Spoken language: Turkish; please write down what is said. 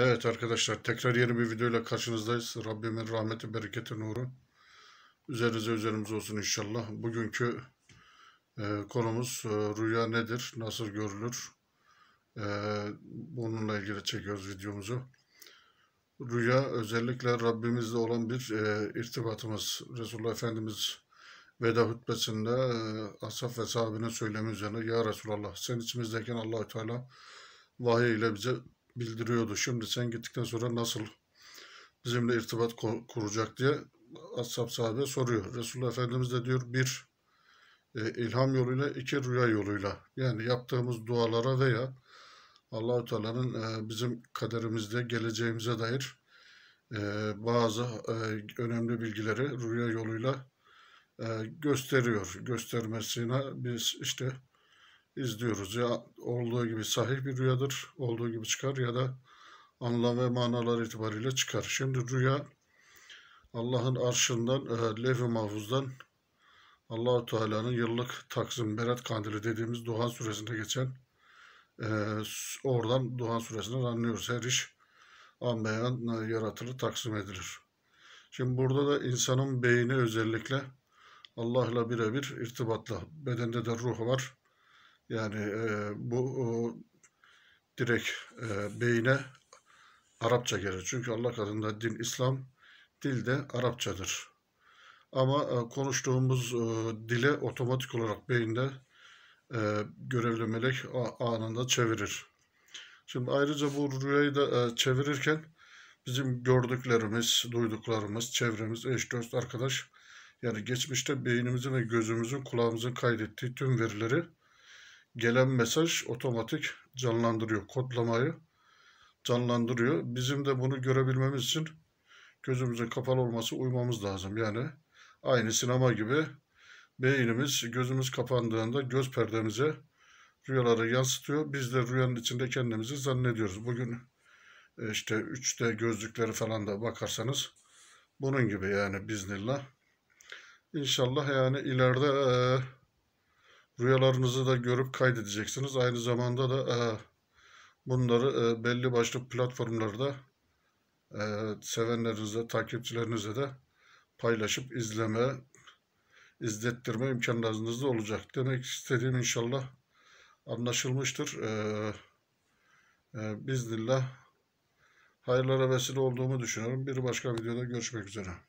Evet arkadaşlar tekrar yeni bir videoyla karşınızdayız. Rabbimin rahmeti, bereketi, nuru üzerinize üzerimize olsun inşallah. Bugünkü e, konumuz e, rüya nedir, nasıl görülür? E, bununla ilgili çekiyoruz videomuzu. Rüya özellikle Rabbimizle olan bir e, irtibatımız. Resulullah Efendimiz veda hutbesinde e, Asaf ve sahabinin söylemi üzerine Ya Resulallah sen içimizdeyken Allahü Teala vahiy ile bize bildiriyordu. Şimdi sen gittikten sonra nasıl bizimle irtibat kuracak diye ashab sahabe soruyor. Resulullah Efendimiz de diyor bir e, ilham yoluyla iki rüya yoluyla yani yaptığımız dualara veya Allahü Teala'nın e, bizim kaderimizde geleceğimize dair e, bazı önemli bilgileri rüya yoluyla gösteriyor. Göstermesine biz işte izliyoruz. Ya olduğu gibi sahih bir rüyadır, olduğu gibi çıkar ya da anlam ve manalar itibariyle çıkar. Şimdi rüya Allah'ın arşından, e, levh-i mahfuzdan Allahu Teala'nın yıllık taksim berat kandili dediğimiz Duhan suresinde geçen e, oradan Duhan suresinden anlıyoruz. Her iş anlayan e, yaratılır, taksim edilir. Şimdi burada da insanın beyni özellikle Allah'la birebir irtibatla. Bedende de ruh var. Yani e, bu o, direkt e, beyine Arapça gelir. Çünkü Allah katında din İslam, dil de Arapçadır. Ama e, konuştuğumuz e, dile otomatik olarak beyinde e, görevli melek anında çevirir. Şimdi ayrıca bu rüyayı da e, çevirirken bizim gördüklerimiz, duyduklarımız, çevremiz, eş, dost, arkadaş yani geçmişte beynimizin ve gözümüzün, kulağımızın kaydettiği tüm verileri gelen mesaj otomatik canlandırıyor. Kodlamayı canlandırıyor. Bizim de bunu görebilmemiz için gözümüzün kapalı olması uymamız lazım. Yani aynı sinema gibi beynimiz gözümüz kapandığında göz perdemize rüyaları yansıtıyor. Biz de rüyanın içinde kendimizi zannediyoruz. Bugün e, işte 3D gözlükleri falan da bakarsanız bunun gibi yani biznillah. İnşallah yani ileride e, Rüyalarınızı da görüp kaydedeceksiniz. Aynı zamanda da e, bunları e, belli başlı platformlarda e, sevenlerinize, takipçilerinize de paylaşıp izleme, izlettirme imkanlarınız da olacak. Demek istediğim inşallah anlaşılmıştır. Ee, e, biznillah hayırlara vesile olduğumu düşünüyorum. Bir başka videoda görüşmek üzere.